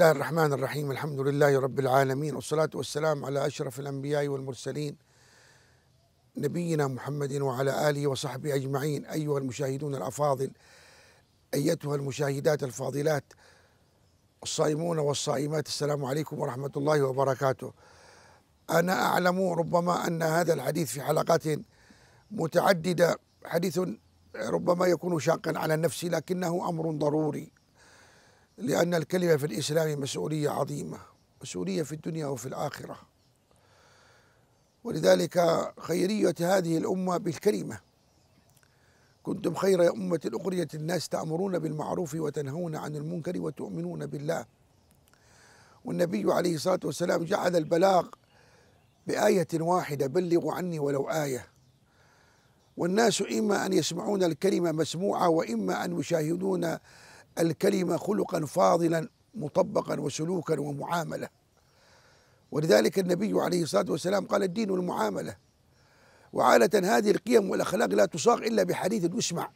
الله الرحمن الرحيم الحمد لله رب العالمين والصلاة والسلام على أشرف الأنبياء والمرسلين نبينا محمد وعلى آله وصحبه أجمعين أيها المشاهدون الأفاضل أيتها المشاهدات الفاضلات الصائمون والصائمات السلام عليكم ورحمة الله وبركاته أنا أعلم ربما أن هذا الحديث في حلقات متعددة حديث ربما يكون شاقا على النفس لكنه أمر ضروري لأن الكلمة في الإسلام مسؤولية عظيمة مسؤولية في الدنيا وفي الآخرة ولذلك خيرية هذه الأمة بالكلمة كنتم خير أمة أخرجت الناس تأمرون بالمعروف وتنهون عن المنكر وتؤمنون بالله والنبي عليه الصلاة والسلام جعل البلاغ بآية واحدة بلغوا عني ولو آية والناس إما أن يسمعون الكلمة مسموعة وإما أن يشاهدون الكلمة خلقا فاضلا مطبقا وسلوكا ومعاملة ولذلك النبي عليه الصلاة والسلام قال الدين المعاملة وعادة هذه القيم والأخلاق لا تصاغ إلا بحديث يسمع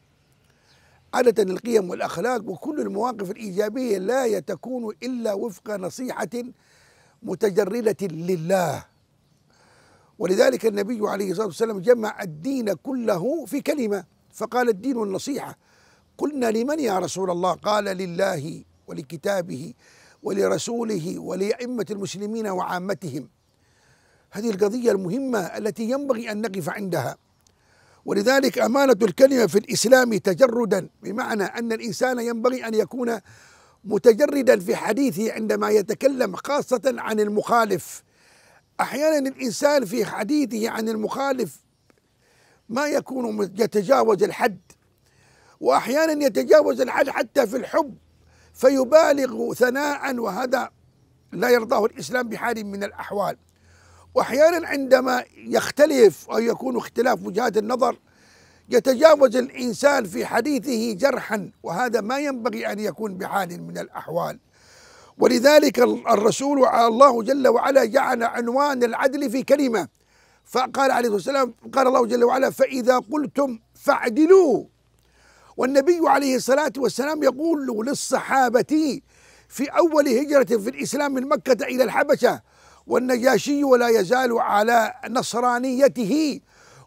عادة القيم والأخلاق وكل المواقف الإيجابية لا تكون إلا وفق نصيحة متجردة لله ولذلك النبي عليه الصلاة والسلام جمع الدين كله في كلمة فقال الدين النصيحة قلنا لمن يا رسول الله قال لله ولكتابه ولرسوله ولأئمة المسلمين وعامتهم هذه القضية المهمة التي ينبغي أن نقف عندها ولذلك أمانة الكلمة في الإسلام تجردا بمعنى أن الإنسان ينبغي أن يكون متجردا في حديثه عندما يتكلم خاصة عن المخالف أحيانا الإنسان في حديثه عن المخالف ما يكون يتجاوز الحد وأحيانا يتجاوز الحد حتى في الحب فيبالغ ثناء وهذا لا يرضاه الإسلام بحال من الأحوال وأحيانا عندما يختلف أو يكون اختلاف وجهات النظر يتجاوز الإنسان في حديثه جرحا وهذا ما ينبغي أن يكون بحال من الأحوال ولذلك الرسول الله جل وعلا جعل عنوان العدل في كلمة فقال عليه الصلاة والسلام قال الله جل وعلا فإذا قلتم فاعدلوا والنبي عليه الصلاة والسلام يقول للصحابة في أول هجرة في الإسلام من مكة إلى الحبشة والنجاشي ولا يزال على نصرانيته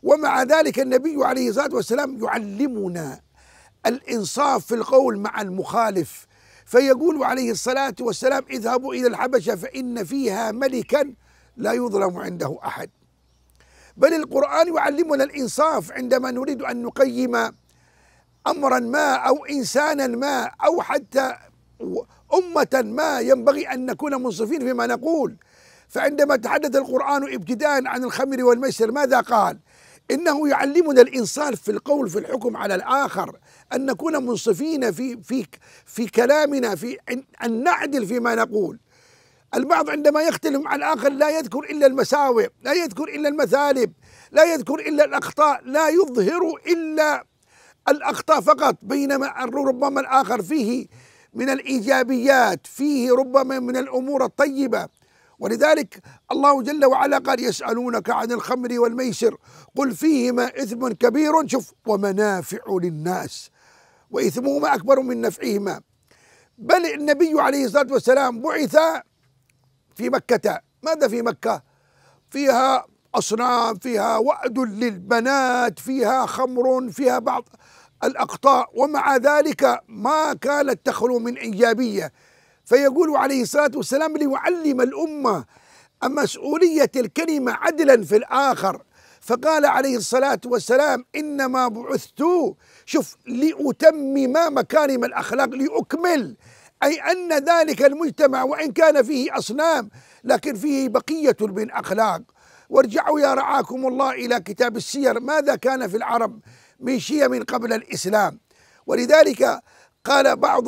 ومع ذلك النبي عليه الصلاة والسلام يعلمنا الإنصاف في القول مع المخالف فيقول عليه الصلاة والسلام اذهبوا إلى الحبشة فإن فيها ملكا لا يظلم عنده أحد بل القرآن يعلمنا الإنصاف عندما نريد أن نقيم امرا ما او انسانا ما او حتى امه ما ينبغي ان نكون منصفين فيما نقول فعندما تحدث القران ابتداء عن الخمر والميسر ماذا قال؟ انه يعلمنا الانصاف في القول في الحكم على الاخر ان نكون منصفين في في في كلامنا في ان نعدل فيما نقول البعض عندما يختلف مع الاخر لا يذكر الا المساوئ لا يذكر الا المثالب لا يذكر الا الاخطاء لا يظهر الا الأخطاء فقط بينما ربما الآخر فيه من الإيجابيات فيه ربما من الأمور الطيبة ولذلك الله جل وعلا قال يسألونك عن الخمر والميسر قل فيهما إثم كبير شوف ومنافع للناس وإثمهما أكبر من نفعهما بل النبي عليه الصلاة والسلام بعث في مكة ماذا في مكة فيها أصنام فيها وأد للبنات فيها خمر فيها بعض الأقطاء ومع ذلك ما كانت تخلو من إيجابية فيقول عليه الصلاة والسلام ليعلم الأمة مسؤولية الكلمة عدلا في الآخر فقال عليه الصلاة والسلام إنما بعثت شوف لأتمم مكارم الأخلاق لأكمل أي أن ذلك المجتمع وإن كان فيه أصنام لكن فيه بقية من أخلاق وارجعوا يا رعاكم الله إلى كتاب السير ماذا كان في العرب من شيم قبل الإسلام ولذلك قال بعض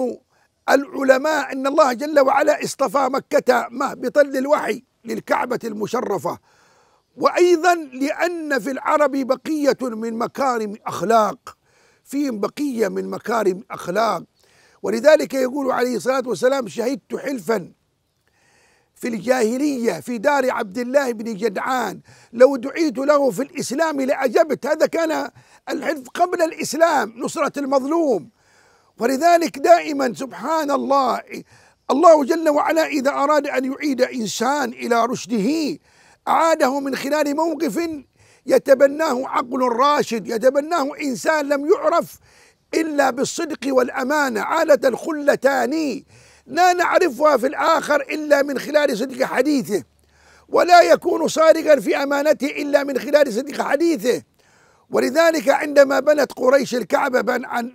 العلماء أن الله جل وعلا اصطفى مكة مهبطا للوحي للكعبة المشرفة وأيضا لأن في العرب بقية من مكارم أخلاق فيهم بقية من مكارم أخلاق ولذلك يقول عليه الصلاة والسلام شهدت حلفا في الجاهلية في دار عبد الله بن جدعان لو دعيت له في الإسلام لأجبت هذا كان الحفظ قبل الإسلام نصرة المظلوم ولذلك دائما سبحان الله الله جل وعلا إذا أراد أن يعيد إنسان إلى رشده أعاده من خلال موقف يتبناه عقل راشد يتبناه إنسان لم يعرف إلا بالصدق والأمانة عادة الخلتان لا نعرفها في الآخر إلا من خلال صدق حديثه ولا يكون صادقا في أمانته إلا من خلال صدق حديثه ولذلك عندما بنت قريش الكعبة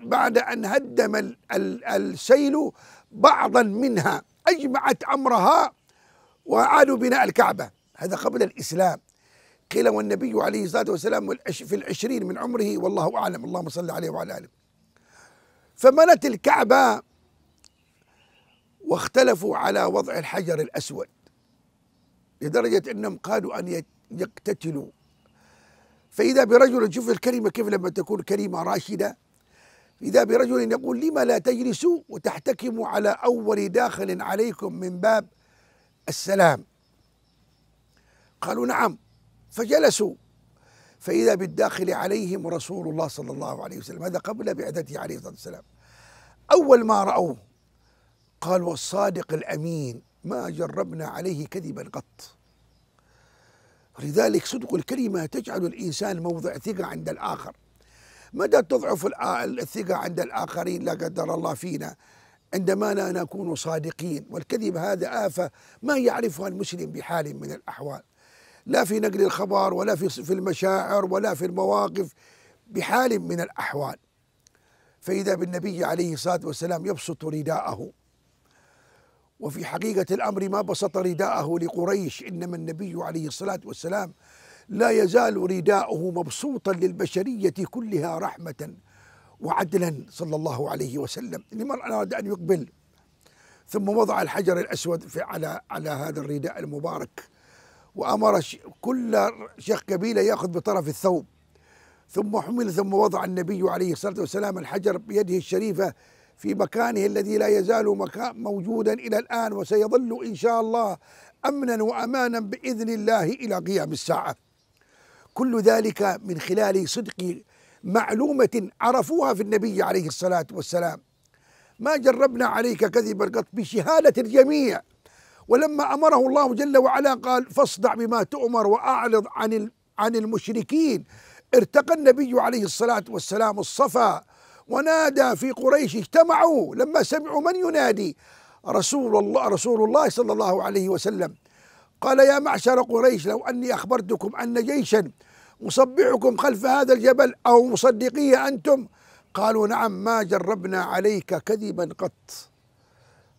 بعد أن هدم السيل بعضا منها أجمعت أمرها وأعادوا بناء الكعبة هذا قبل الإسلام قيل والنبي عليه الصلاة والسلام في العشرين من عمره والله أعلم اللهم صل عليه وعلى آله فبنت الكعبة واختلفوا على وضع الحجر الأسود لدرجة أنهم قالوا أن يقتتلوا فإذا برجل شوف الكلمة كيف لما تكون كلمة راشدة إذا برجل يقول لما لا تجلسوا وتحتكموا على أول داخل عليكم من باب السلام قالوا نعم فجلسوا فإذا بالداخل عليهم رسول الله صلى الله عليه وسلم هذا قبل بعثته عليه الصلاة والسلام أول ما رأوه قال والصادق الأمين ما جربنا عليه كذبا قط لذلك صدق الكلمة تجعل الإنسان موضع ثقة عند الآخر مدى تضعف الثقة عند الآخرين لا قدر الله فينا عندما لا نكون صادقين والكذب هذا آفة ما يعرفها المسلم بحال من الأحوال لا في نقل الخبر ولا في في المشاعر ولا في المواقف بحال من الأحوال فإذا بالنبي عليه الصلاة والسلام يبسط رداءه وفي حقيقة الأمر ما بسط رداءه لقريش إنما النبي عليه الصلاة والسلام لا يزال رداءه مبسوطا للبشرية كلها رحمة وعدلا صلى الله عليه وسلم لمن أراد أن يقبل ثم وضع الحجر الأسود في على على هذا الرداء المبارك وأمر كل شيخ قبيلة يأخذ بطرف الثوب ثم حمل ثم وضع النبي عليه الصلاة والسلام الحجر بيده الشريفة في مكانه الذي لا يزال مكان موجودا الى الان وسيظل ان شاء الله امنا وامانا باذن الله الى قيام الساعه. كل ذلك من خلال صدق معلومه عرفوها في النبي عليه الصلاه والسلام. ما جربنا عليك كذبا قط بشهاده الجميع ولما امره الله جل وعلا قال فاصدع بما تؤمر واعرض عن عن المشركين ارتقى النبي عليه الصلاه والسلام الصفا ونادى في قريش اجتمعوا لما سمعوا من ينادي رسول الله رسول الله صلى الله عليه وسلم قال يا معشر قريش لو اني اخبرتكم ان جيشا مصبعكم خلف هذا الجبل او مصدقيه انتم قالوا نعم ما جربنا عليك كذبا قط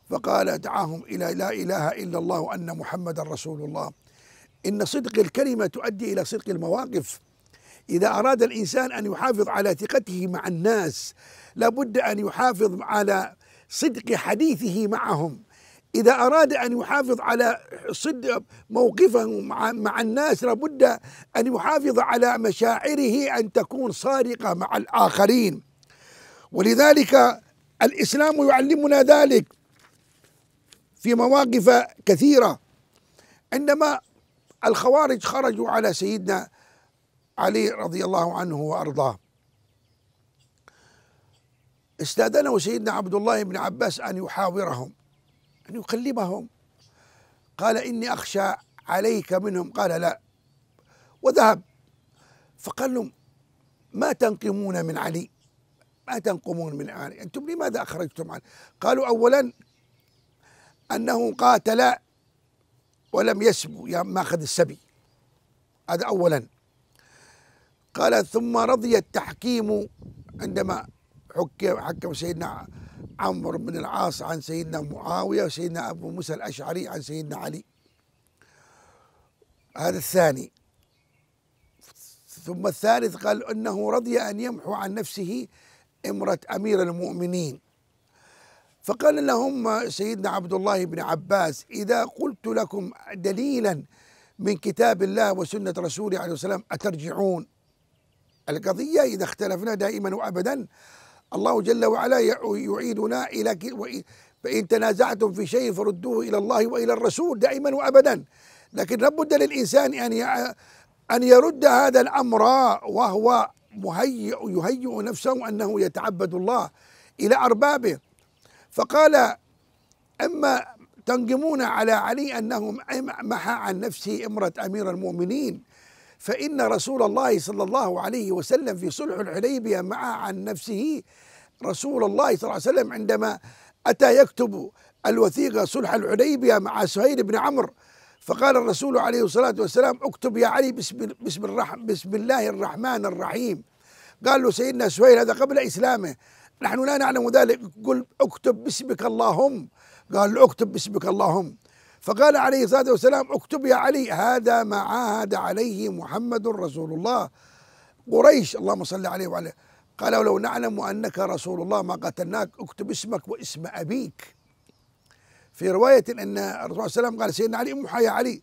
فقال دعاهم الى لا اله الا الله ان محمدا رسول الله ان صدق الكلمه تؤدي الى صدق المواقف إذا أراد الإنسان أن يحافظ على ثقته مع الناس لابد أن يحافظ على صدق حديثه معهم إذا أراد أن يحافظ على صدق موقفه مع, الناس لابد أن يحافظ على مشاعره أن تكون صادقة مع الآخرين ولذلك الإسلام يعلمنا ذلك في مواقف كثيرة عندما الخوارج خرجوا على سيدنا علي رضي الله عنه وارضاه استأذنه سيدنا عبد الله بن عباس أن يحاورهم أن يكلمهم قال إني أخشى عليك منهم قال لا وذهب فقال لهم ما تنقمون من علي ما تنقمون من علي أنتم لماذا أخرجتم عنه قالوا أولا أنه قاتل ولم يسبو يا يعني ماخذ السبي هذا أولا قال ثم رضي التحكيم عندما حكم, حكم سيدنا عمرو بن العاص عن سيدنا معاوية وسيدنا أبو موسى الأشعري عن سيدنا علي هذا الثاني ثم الثالث قال أنه رضي أن يمحو عن نفسه امرة أمير المؤمنين فقال لهم سيدنا عبد الله بن عباس إذا قلت لكم دليلا من كتاب الله وسنة رسوله عليه وسلم أترجعون القضية إذا اختلفنا دائما وأبدا الله جل وعلا يعيدنا إلى فإن تنازعتم في شيء فردوه إلى الله وإلى الرسول دائما وأبدا لكن لابد للإنسان أن أن يرد هذا الأمر وهو مهيئ يهيئ نفسه أنه يتعبد الله إلى أربابه فقال أما تنقمون على علي أنه محى عن نفسه امرة أمير المؤمنين فإن رسول الله صلى الله عليه وسلم في صلح الحديبية مع عن نفسه رسول الله صلى الله عليه وسلم عندما أتى يكتب الوثيقة صلح الحديبية مع سهيل بن عمرو فقال الرسول عليه الصلاة والسلام اكتب يا علي بسم, بسم, الرحم بسم الله الرحمن الرحيم قال له سيدنا سهيل هذا قبل إسلامه نحن لا نعلم ذلك قل اكتب باسمك اللهم قال له اكتب باسمك اللهم فقال عليه الصلاة والسلام اكتب يا علي هذا ما عاهد عليه محمد رسول الله قريش اللهم صل عليه وعلى قال لو نعلم أنك رسول الله ما قتلناك اكتب اسمك واسم أبيك في رواية أن الرسول صلى الله عليه وسلم قال سيدنا علي امحى يا علي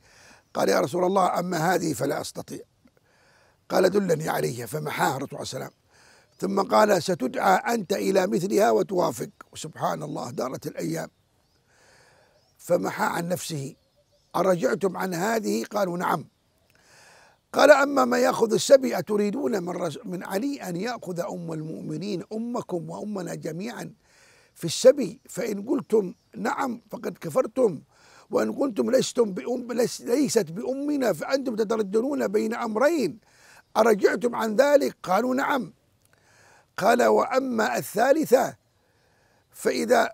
قال يا رسول الله أما هذه فلا أستطيع قال دلني عليها فمحاها الرسول عليه السلام ثم قال ستدعى أنت إلى مثلها وتوافق وسبحان الله دارت الأيام فمحى عن نفسه أرجعتم عن هذه قالوا نعم قال أما ما يأخذ السبي أتريدون من, من علي أن يأخذ أم المؤمنين أمكم وأمنا جميعا في السبي فإن قلتم نعم فقد كفرتم وإن قلتم لستم بأم ليست بأمنا فأنتم تترددون بين أمرين أرجعتم عن ذلك قالوا نعم قال وأما الثالثة فإذا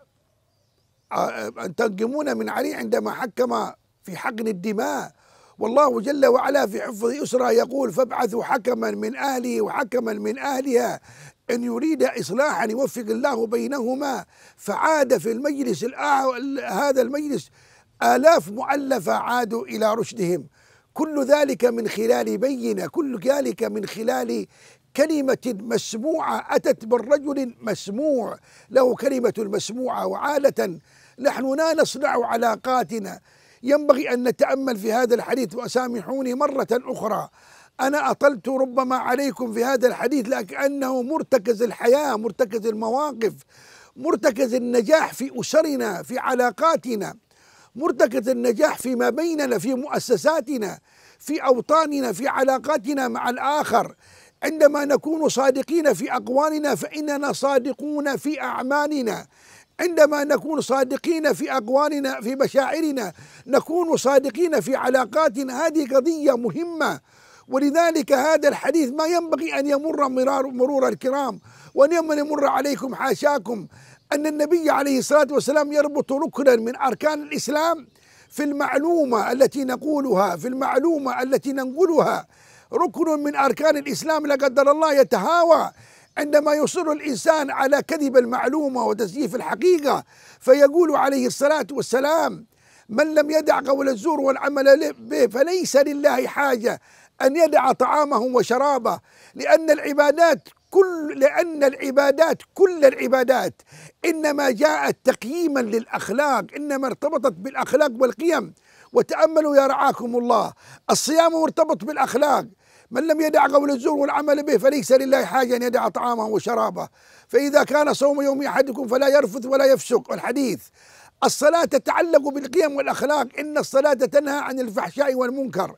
آه، آه، أن تنقمون من علي عندما حكم في حقن الدماء والله جل وعلا في حفظ أسرة يقول فابعثوا حكما من أهله وحكما من أهلها إن يريد إصلاحا يوفق الله بينهما فعاد في المجلس هذا المجلس آلاف مؤلفة عادوا إلى رشدهم كل ذلك من خلال بينة كل ذلك من خلال كلمة مسموعة أتت من رجل مسموع له كلمة مسموعة وعادة نحن لا نصنع علاقاتنا ينبغي أن نتأمل في هذا الحديث وسامحوني مرة أخرى أنا أطلت ربما عليكم في هذا الحديث لكنه مرتكز الحياة مرتكز المواقف مرتكز النجاح في أسرنا في علاقاتنا مرتكز النجاح فيما بيننا في مؤسساتنا في أوطاننا في علاقاتنا مع الآخر عندما نكون صادقين في أقوالنا فإننا صادقون في أعمالنا عندما نكون صادقين في أقوالنا في مشاعرنا نكون صادقين في علاقاتنا هذه قضية مهمة ولذلك هذا الحديث ما ينبغي أن يمر مرار مرور الكرام وأن يمر عليكم حاشاكم أن النبي عليه الصلاة والسلام يربط ركنا من أركان الإسلام في المعلومة التي نقولها في المعلومة التي ننقلها ركن من أركان الإسلام لا قدر الله يتهاوى عندما يصر الإنسان على كذب المعلومة وتزييف الحقيقة فيقول عليه الصلاة والسلام من لم يدع قول الزور والعمل به فليس لله حاجة أن يدع طعامه وشرابه لأن العبادات كل لأن العبادات كل العبادات إنما جاءت تقييما للأخلاق إنما ارتبطت بالأخلاق والقيم وتأملوا يا رعاكم الله الصيام مرتبط بالأخلاق من لم يدع قول الزور والعمل به فليس لله حاجة أن يدع طعامه وشرابه فإذا كان صوم يوم أحدكم فلا يرفث ولا يفسق الحديث الصلاة تتعلق بالقيم والأخلاق إن الصلاة تنهى عن الفحشاء والمنكر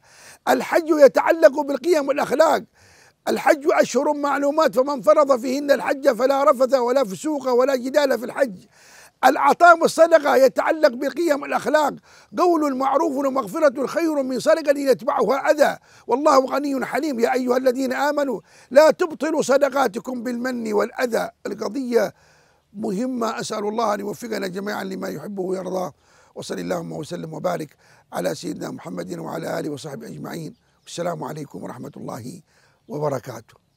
الحج يتعلق بالقيم والأخلاق الحج أشهر معلومات فمن فرض فيهن الحج فلا رفث ولا فسوق ولا جدال في الحج العطاء والصدقة يتعلق بقيم الأخلاق قول معروف ومغفرة خير من صدقة يتبعها أذى والله غني حليم يا أيها الذين آمنوا لا تبطلوا صدقاتكم بالمن والأذى القضية مهمة أسأل الله أن يوفقنا جميعا لما يحبه ويرضاه وصل اللهم وسلم وبارك على سيدنا محمد وعلى آله وصحبه أجمعين والسلام عليكم ورحمة الله وبركاته